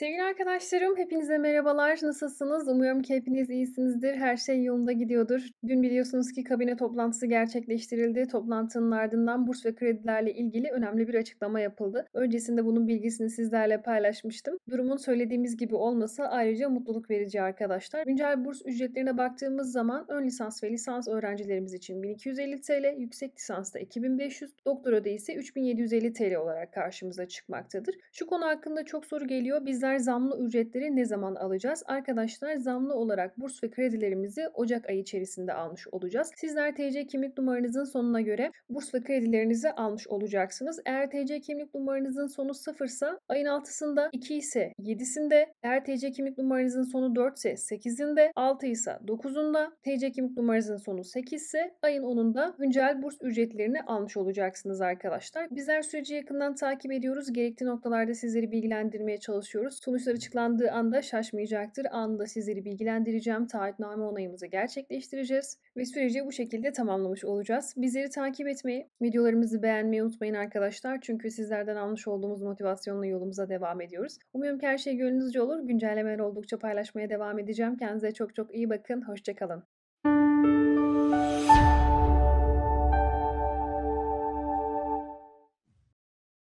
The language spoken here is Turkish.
Sevgili arkadaşlarım, hepinize merhabalar. Nasılsınız? Umuyorum ki hepiniz iyisinizdir. Her şey yolunda gidiyordur. Dün biliyorsunuz ki kabine toplantısı gerçekleştirildi. Toplantının ardından burs ve kredilerle ilgili önemli bir açıklama yapıldı. Öncesinde bunun bilgisini sizlerle paylaşmıştım. Durumun söylediğimiz gibi olmasa ayrıca mutluluk verici arkadaşlar. Güncel burs ücretlerine baktığımız zaman ön lisans ve lisans öğrencilerimiz için 1250 TL, yüksek lisansta 2500, doktora da ise 3750 TL olarak karşımıza çıkmaktadır. Şu konu hakkında çok soru geliyor. Bizler kadar zamlı ücretleri ne zaman alacağız? Arkadaşlar zamlı olarak burs ve kredilerimizi Ocak ayı içerisinde almış olacağız. Sizler TC kimlik numaranızın sonuna göre burs ve kredilerinizi almış olacaksınız. Eğer TC kimlik numaranızın sonu 0 ise ayın 6'sında 2 ise 7'sinde, eğer TC kimlik numaranızın sonu 4 ise 8'inde, 6 ise 9'unda, TC kimlik numaranızın sonu 8 ise ayın 10'unda güncel burs ücretlerini almış olacaksınız arkadaşlar. Bizler süreci yakından takip ediyoruz. Gerekli noktalarda sizleri bilgilendirmeye çalışıyoruz. Sonuçlar açıklandığı anda şaşmayacaktır. Anında sizleri bilgilendireceğim. Taahhütname onayımızı gerçekleştireceğiz ve süreci bu şekilde tamamlamış olacağız. Bizleri takip etmeyi, videolarımızı beğenmeyi unutmayın arkadaşlar. Çünkü sizlerden almış olduğumuz motivasyonla yolumuza devam ediyoruz. Umuyorum ki her şey gönlünüzce olur. Güncellemeler oldukça paylaşmaya devam edeceğim. Kendinize çok çok iyi bakın. Hoşçakalın.